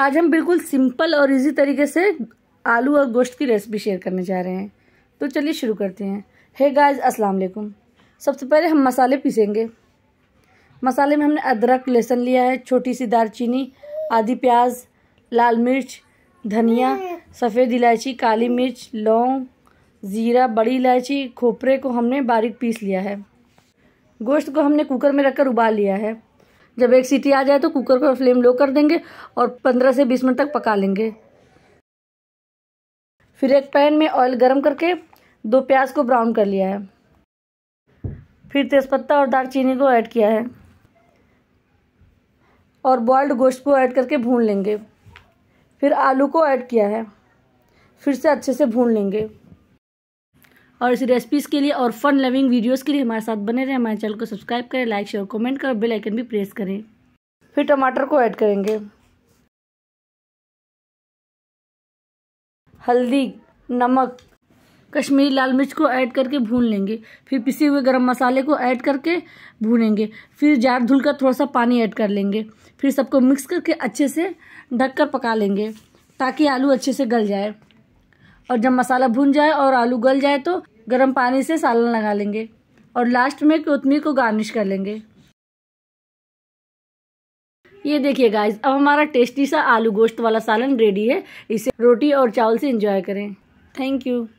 आज हम बिल्कुल सिंपल और इजी तरीके से आलू और गोश्त की रेसिपी शेयर करने जा रहे हैं तो चलिए शुरू करते हैं हे गाइस अस्सलाम वालेकुम सबसे पहले हम मसाले पीसेंगे मसाले में हमने अदरक लहसुन लिया है छोटी सी दालचीनी आधी प्याज लाल मिर्च धनिया सफ़ेद इलायची काली मिर्च लौंग ज़ीरा बड़ी इलायची खोपरे को हमने बारीक पीस लिया है गोश्त को हमने कुकर में रखकर उबाल लिया है जब एक सीटी आ जाए तो कुकर को फ्लेम लो कर देंगे और पंद्रह से बीस मिनट तक पका लेंगे फिर एक पैन में ऑयल गर्म करके दो प्याज को ब्राउन कर लिया है फिर तेज़पत्ता और दालचीनी को ऐड किया है और बॉइल्ड गोश्त को ऐड करके भून लेंगे फिर आलू को ऐड किया है फिर से अच्छे से भून लेंगे और इसी रेसिपीज़ के लिए और फन लविंग वीडियोज़ के लिए हमारे साथ बने रहें हमारे चैनल को सब्सक्राइब करें लाइक शेयर कमेंट करें बेल आइकन भी प्रेस करें फिर टमाटर को ऐड करेंगे हल्दी नमक कश्मीरी लाल मिर्च को ऐड करके भून लेंगे फिर पिसे हुए गरम मसाले को ऐड करके भूनेंगे फिर जार धुल कर थोड़ा सा पानी ऐड कर लेंगे फिर सबको मिक्स करके अच्छे से ढककर पका लेंगे ताकि आलू अच्छे से गल जाए और जब मसाला भून जाए और आलू गल जाए तो गर्म पानी से सालन लगा लेंगे और लास्ट में कोतमी को गार्निश कर लेंगे ये देखिए गाइस अब हमारा टेस्टी सा आलू गोश्त वाला सालन रेडी है इसे रोटी और चावल से इंजॉय करें थैंक यू